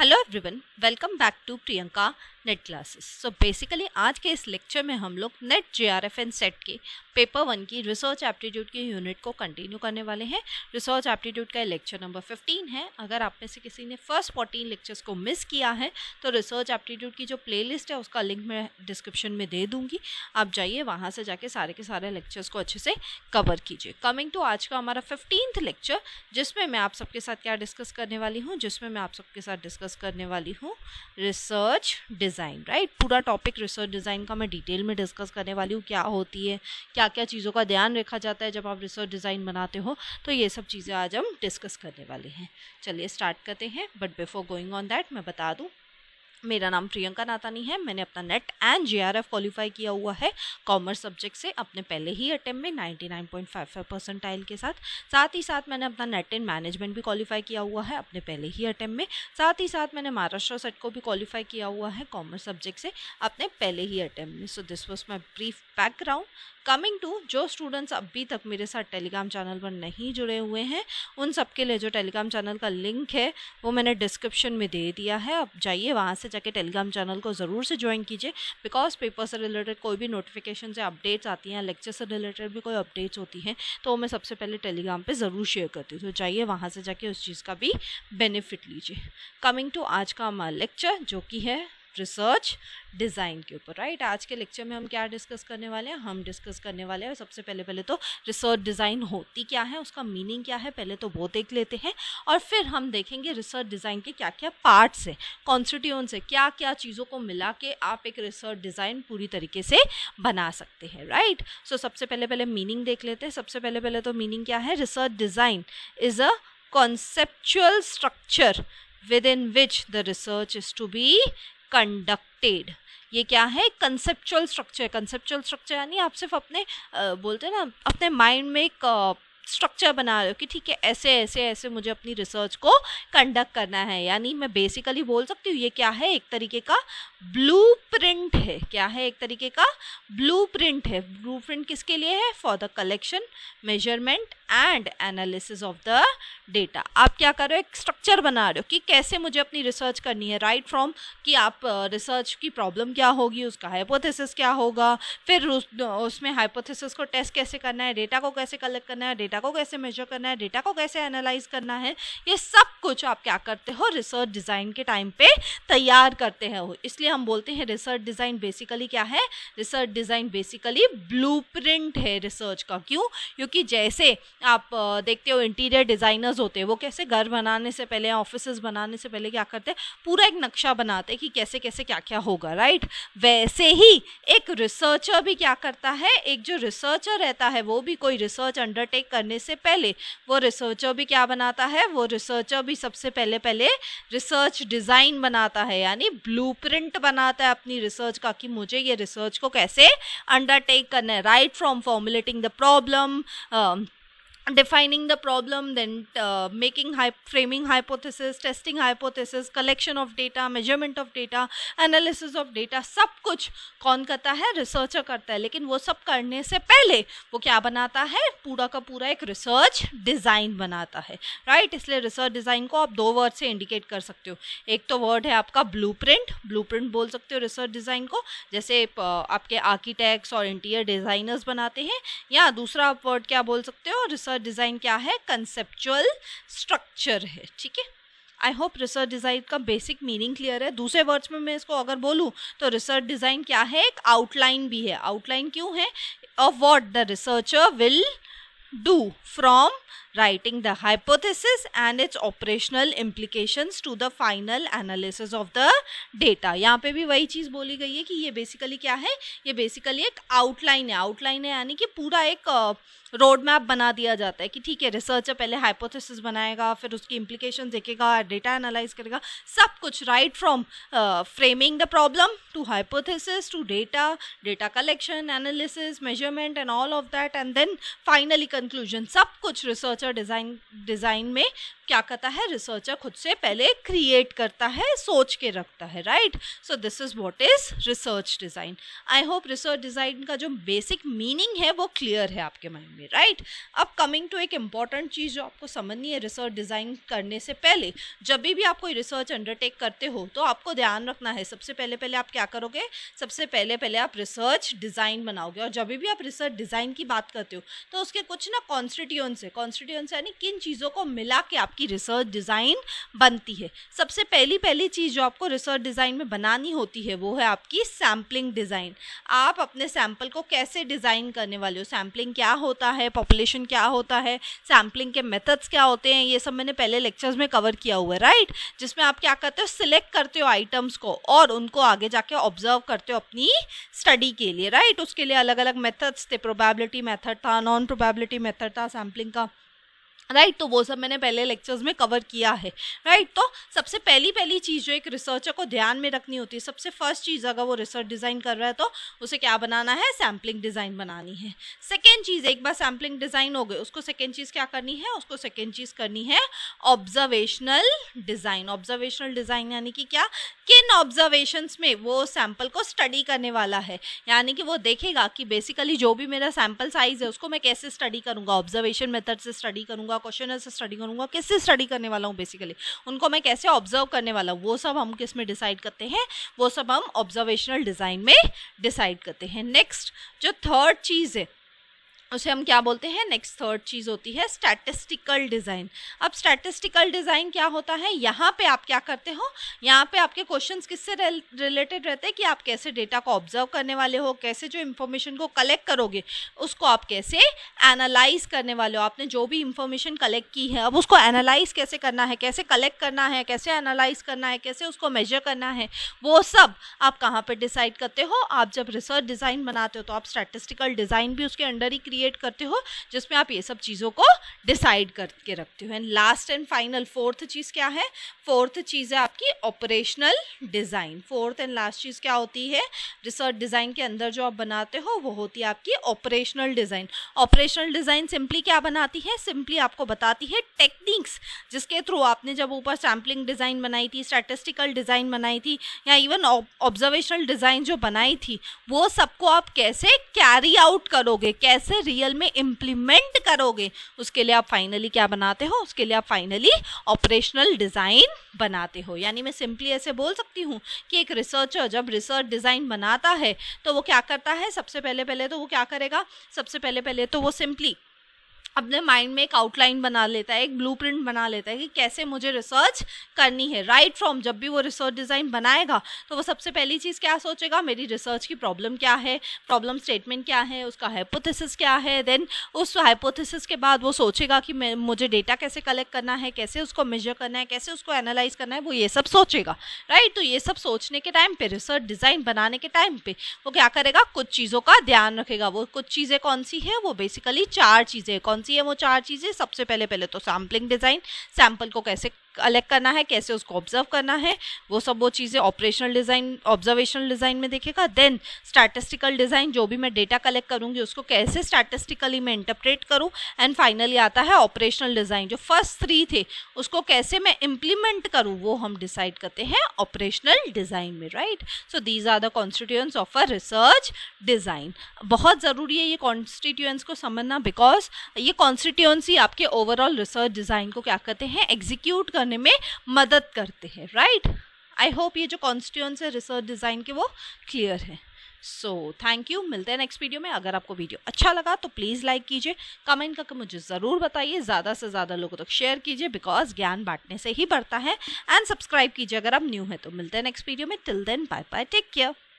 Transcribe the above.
Hello everyone welcome back to Priyanka NET classes so basically आज के इस लेक्चर में हम लोग NET J R F and SET के पेपर वन की रिसर्च एप्टीट्यूड की यूनिट को कंटिन्यू करने वाले हैं रिसर्च एप्टीट्यूड का लेक्चर नंबर 15 है अगर आप में से किसी ने फर्स्ट फोर्टीन लेक्चर्स को मिस किया है तो रिसर्च एप्टीट्यूड की जो प्ले है उसका लिंक मैं डिस्क्रिप्शन में दे दूँगी आप जाइए वहाँ से जाके सारे के सारे लेक्चर्स को अच्छे से कवर कीजिए कमिंग टू आज का हमारा फिफ्टींथ लेक्चर जिसमें मैं आप सबके साथ क्या डिस्कस करने वाली हूँ जिसमें मैं आप सबके साथ डिस्कस डिस्कस करने वाली हूँ रिसर्च डिज़ाइन राइट पूरा टॉपिक रिसर्च डिज़ाइन का मैं डिटेल में डिस्कस करने वाली हूँ क्या होती है क्या क्या चीज़ों का ध्यान रखा जाता है जब आप रिसर्च डिज़ाइन बनाते हो तो ये सब चीज़ें आज हम डिस्कस करने वाले हैं चलिए स्टार्ट करते हैं but before going on that मैं बता दूँ मेरा नाम प्रियंका नातानी है मैंने अपना नेट एंड आर क्वालिफाई किया हुआ है कॉमर्स सब्जेक्ट से अपने पहले ही अटैम्प में 99.55 परसेंटाइल के साथ साथ ही साथ मैंने अपना नेट इन मैनेजमेंट भी क्वालिफाई किया हुआ है अपने पहले ही अटैम्प में साथ ही साथ मैंने महाराष्ट्र सेट को भी क्वालिफाई किया हुआ है कॉमर्स सब्जेक्ट से अपने पहले ही अटैम्प में so this was my brief background coming to जो स्टूडेंट्स अभी तक मेरे साथ टेलीग्राम चैनल पर नहीं जुड़े हुए हैं उन सबके लिए जो टेलीग्राम चैनल का लिंक है वो मैंने डिस्क्रिप्शन में दे दिया है अब जाइए वहाँ से जाके टेलीग्राम चैनल को ज़रूर से ज्वाइन कीजिए बिकॉज पेपर से रिलेटेड कोई भी नोटिफिकेशन से अपडेट्स आती हैं लेक्चर से रिलेटेड भी कोई अपडेट्स होती हैं तो मैं सबसे पहले टेलीग्राम पर ज़रूर शेयर करती हूँ तो जाइए वहाँ से जाके उस चीज़ का भी बेनिफिट लीजिए कमिंग टू आज का हमारा लेक्चर जो कि है रिसर्च डिज़ाइन के ऊपर राइट आज के लेक्चर में हम क्या डिस्कस करने वाले हैं हम डिस्कस करने वाले हैं सबसे पहले पहले तो रिसर्च डिज़ाइन होती क्या है उसका मीनिंग क्या है पहले तो वो देख लेते हैं और फिर हम देखेंगे रिसर्च डिज़ाइन के क्या क्या पार्ट्स हैं कॉन्स्टिट्यून से क्या क्या चीज़ों को मिला के आप एक रिसर्च डिज़ाइन पूरी तरीके से बना सकते हैं राइट सो सबसे पहले पहले मीनिंग देख लेते हैं सबसे पहले पहले तो मीनिंग क्या है research design is a structure within which the research is to be conducted ये क्या है कंसेप्चुअल स्ट्रक्चर कंसेप्चुअल स्ट्रक्चर यानी आप सिर्फ अपने आ, बोलते हैं ना अपने माइंड में एक स्ट्रक्चर बना रहे हो कि ठीक है ऐसे ऐसे ऐसे मुझे अपनी रिसर्च को कंडक्ट करना है यानी मैं बेसिकली बोल सकती हूँ ये क्या है एक तरीके का ब्लू प्रिंट है क्या है एक तरीके का ब्लू प्रिंट है ब्लू प्रिंट किसके लिए है for the collection measurement and analysis of the data आप क्या कर रहे हो एक स्ट्रक्चर बना रहे हो कि कैसे मुझे अपनी रिसर्च करनी है राइट right फ्रॉम कि आप रिसर्च की प्रॉब्लम क्या होगी उसका हाइपोथेसिस क्या होगा फिर उस, उसमें हाइपोथेसिस को टेस्ट कैसे करना है डेटा को कैसे कलेक्ट करना है डेटा को कैसे मेजर करना है डेटा को कैसे एनालाइज करना है ये सब कुछ आप क्या करते हो रिसर्च डिज़ाइन के टाइम पे तैयार करते हैं इसलिए हम बोलते हैं रिसर्च डिज़ाइन बेसिकली क्या है रिसर्च डिज़ाइन बेसिकली ब्लू है रिसर्च का क्यों क्योंकि जैसे आप देखते हो इंटीरियर डिज़ाइनर्स होते हैं वो कैसे घर बनाने से पहले ऑफिस बनाने से पहले क्या करते हैं पूरा एक नक्शा बनाते हैं कि कैसे कैसे क्या क्या होगा राइट वैसे ही एक रिसर्चर भी क्या करता है एक जो रिसर्चर रहता है वो भी कोई रिसर्च अंडरटेक करने से पहले वो रिसर्चर भी क्या बनाता है वो रिसर्चर भी सबसे पहले पहले रिसर्च डिज़ाइन बनाता है यानी ब्लू बनाता है अपनी रिसर्च का कि मुझे ये रिसर्च को कैसे अंडरटेक करना है right from formulating the problem defining the problem then uh, making hy framing hypothesis testing hypothesis collection of data measurement of data analysis of data सब कुछ कौन करता है रिसर्चर करता है लेकिन वो सब करने से पहले वो क्या बनाता है पूरा का पूरा एक रिसर्च डिज़ाइन बनाता है राइट इसलिए रिसर्च डिज़ाइन को आप दो वर्ड से इंडिकेट कर सकते हो एक तो वर्ड है आपका ब्लूप्रिंट ब्लूप्रिंट बोल सकते हो रिसर्च डिज़ाइन को जैसे आपके आर्किटेक्ट्स और इंटीरियर डिज़ाइनर्स बनाते हैं या दूसरा आप वर्ड क्या बोल सकते हो रिसर्च रिसर्च डिज़ाइन क्या है कंसेप्चुअल स्ट्रक्चर है ठीक है आई होप रिसर्च डिज़ाइन का बेसिक मीनिंग क्लियर है दूसरे वर्ड्स में मैं इसको अगर बोलूँ तो रिसर्च डिज़ाइन क्या है एक आउटलाइन भी है आउटलाइन क्यों है of what the researcher will do from writing the hypothesis and its operational implications to the final analysis of the data यहाँ पे भी वही चीज़ बोली गई है कि ये बेसिकली क्या है ये बेसिकली एक आउटलाइन है आउटलाइन है यानी कि पूरा एक रोड मैप बना दिया जाता है कि ठीक है रिसर्चर पहले हाइपोथेसिस बनाएगा फिर उसकी इम्प्लीकेशन देखेगा डेटा एनालाइज करेगा सब कुछ right from framing the problem to hypothesis to data data collection analysis measurement and all of that and then finally conclusion सब कुछ रिसर्च रिसर्चर डिज़ाइन डिज़ाइन में क्या करता है रिसर्चर खुद से पहले क्रिएट करता है सोच के रखता है right so this is what is research design I hope research design का जो बेसिक मीनिंग है वो क्लियर है आपके माइंड में राइट अब कमिंग टू एक इम्पॉर्टेंट चीज़ जो आपको समझनी है रिसर्च डिज़ाइन करने से पहले जब भी आप कोई रिसर्च अंडरटेक करते हो तो आपको ध्यान रखना है सबसे पहले पहले आप क्या करोगे सबसे पहले पहले आप रिसर्च डिज़ाइन बनाओगे और जब भी आप रिसर्च डिज़ाइन की बात करते हो तो उसके कुछ ना कॉन्स्टिट्यूंस है इंग्रेडिएंट्स यानी किन चीज़ों को मिला के आपकी रिसर्च डिज़ाइन बनती है सबसे पहली पहली चीज़ जो आपको रिसर्च डिज़ाइन में बनानी होती है वो है आपकी सैम्पलिंग डिज़ाइन आप अपने सैम्पल को कैसे डिज़ाइन करने वाले हो सैम्पलिंग क्या होता है पॉपुलेशन क्या होता है सैम्पलिंग के मेथड्स क्या होते हैं ये सब मैंने पहले लेक्चर्स में कवर किया हुआ है राइट जिसमें आप क्या करते हो सिलेक्ट करते हो आइटम्स को और उनको आगे जाके ऑब्जर्व करते हो अपनी स्टडी के लिए राइट उसके लिए अलग अलग मेथड्स थे प्रोबेबिलिटी मेथड था नॉन प्रोबेबिलिटी मेथड था सैम्पलिंग का राइट तो वो सब मैंने पहले लेक्चर्स में कवर किया है राइट तो सबसे पहली पहली चीज़ जो एक रिसर्चर को ध्यान में रखनी होती है सबसे फर्स्ट चीज़ अगर वो रिसर्च डिज़ाइन कर रहा है तो उसे क्या बनाना है सैम्पलिंग डिज़ाइन बनानी है सेकेंड चीज़ एक बार सैम्पलिंग डिज़ाइन हो गई उसको सेकेंड चीज़ क्या करनी है उसको सेकेंड चीज़ करनी है ऑब्जर्वेशनल डिज़ाइन ऑब्जर्वेशनल डिज़ाइन यानी कि क्या किन ऑब्जर्वेशंस में वो सैम्पल को स्टडी करने वाला है यानी कि वो देखेगा कि बेसिकली जो भी मेरा सैम्पल साइज़ है उसको मैं कैसे स्टडी करूँगा ऑब्जर्वेशन मेथड से स्टडी करूँगा क्वेश्चन से स्टडी करूंगा किससे स्टडी करने वाला हूँ बेसिकली उनको मैं कैसे ऑब्जर्व करने वाला हूँ वो सब हम किस में डिसाइड करते हैं वो सब हम ऑब्जर्वेशनल डिज़ाइन में डिसाइड करते हैं नेक्स्ट जो थर्ड चीज़ है उसे हम क्या बोलते हैं नेक्स्ट थर्ड चीज़ होती है स्टैटिस्टिकल डिज़ाइन अब स्टैटिस्टिकल डिज़ाइन क्या होता है यहाँ पे आप क्या करते हो यहाँ पे आपके क्वेश्चंस किससे रिलेटेड रहते हैं कि आप कैसे डेटा को ऑब्जर्व करने वाले हो कैसे जो इन्फॉर्मेशन को कलेक्ट करोगे उसको आप कैसे एनालाइज करने वाले हो आपने जो भी इंफॉर्मेशन कलेक्ट की है अब उसको एनालाइज कैसे करना है कैसे कलेक्ट करना है कैसे एनालाइज करना है कैसे उसको मेजर करना है वो सब आप कहाँ पर डिसाइड करते हो आप जब रिसर्च डिज़ाइन बनाते हो तो आप स्टैटिस्टिकल डिज़ाइन भी उसके अंडर ही क्रिएट क्रिएट करते हो जिसमें आप ये सब चीज़ों को डिसाइड करके रखते हो and last and final fourth चीज़ क्या है फोर्थ चीज़ है आपकी operational design fourth and last चीज़ क्या होती है रिसर्च डिज़ाइन के अंदर जो आप बनाते हो वो होती है आपकी operational design operational design simply क्या बनाती है सिंपली आपको बताती है टेक्निक्स जिसके थ्रू आपने जब ऊपर सैम्पलिंग डिज़ाइन बनाई थी स्टैटिस्टिकल डिज़ाइन बनाई थी या इवन ऑब्जर्वेशनल डिज़ाइन जो बनाई थी वो सबको आप कैसे कैरी आउट करोगे कैसे रियल में इम्प्लीमेंट करोगे उसके लिए आप फाइनली क्या बनाते हो उसके लिए आप फाइनली ऑपरेशनल डिज़ाइन बनाते हो यानी मैं सिंपली ऐसे बोल सकती हूँ कि एक रिसर्चर जब रिसर्च डिज़ाइन बनाता है तो वो क्या करता है सबसे पहले पहले तो वो क्या करेगा सबसे पहले पहले तो वो सिंपली अपने माइंड में एक आउटलाइन बना लेता है एक ब्लू बना लेता है कि कैसे मुझे रिसर्च करनी है राइट right फ्रॉम जब भी वो रिसर्च डिज़ाइन बनाएगा तो वो सबसे पहली चीज़ क्या सोचेगा मेरी रिसर्च की प्रॉब्लम क्या है प्रॉब्लम स्टेटमेंट क्या है उसका हाइपोथेसिस क्या है देन उस हाइपोथेसिस के बाद वो सोचेगा कि मुझे डेटा कैसे कलेक्ट करना है कैसे उसको मेजर करना है कैसे उसको एनालाइज करना है वो ये सब सोचेगा राइट right? तो ये सब सोचने के टाइम पर रिसर्च डिज़ाइन बनाने के टाइम पर वो क्या करेगा कुछ चीज़ों का ध्यान रखेगा वो कुछ चीज़ें कौन सी है वो बेसिकली चार चीज़ें कौन सी सी है वो चार चीज़ें सबसे पहले पहले तो सैम्पलिंग डिज़ाइन सैंपल को कैसे कलेक्ट करना है कैसे उसको ऑब्जर्व करना है वो सब वो चीज़ें ऑपरेशनल डिज़ाइन ऑब्जर्वेशनल डिज़ाइन में देखेगा देन स्टैटिस्टिकल डिज़ाइन जो भी मैं डेटा कलेक्ट करूँगी उसको कैसे स्टैटिस्टिकली मैं इंटरप्रेट करूँ एंड फाइनली आता है ऑपरेशनल डिज़ाइन जो फर्स्ट थ्री थे उसको कैसे मैं इम्प्लीमेंट करूँ वो हम डिसाइड करते हैं ऑपरेशनल डिज़ाइन में right so these are the constituents of a research design बहुत ज़रूरी है ये कॉन्स्टिट्यूंस को समझना बिकॉज ये कॉन्स्टिट्यूएंसी आपके ओवरऑल रिसर्च डिज़ाइन को क्या करते हैं एग्जीक्यूट करने में मदद करते हैं राइट आई होप ये जो कॉन्स्टिट्यूंस है रिसर्च डिज़ाइन के वो क्लियर है सो थैंक यू मिलते हैं नेक्स्ट वीडियो में अगर आपको वीडियो अच्छा लगा तो प्लीज़ लाइक कीजिए कमेंट करके मुझे ज़रूर बताइए ज़्यादा से ज़्यादा लोगों तक तो शेयर कीजिए बिकॉज ज्ञान बांटने से ही बढ़ता है एंड सब्सक्राइब कीजिए अगर आप न्यू हैं तो मिलते हैं नेक्स्ट वीडियो में till then bye bye take care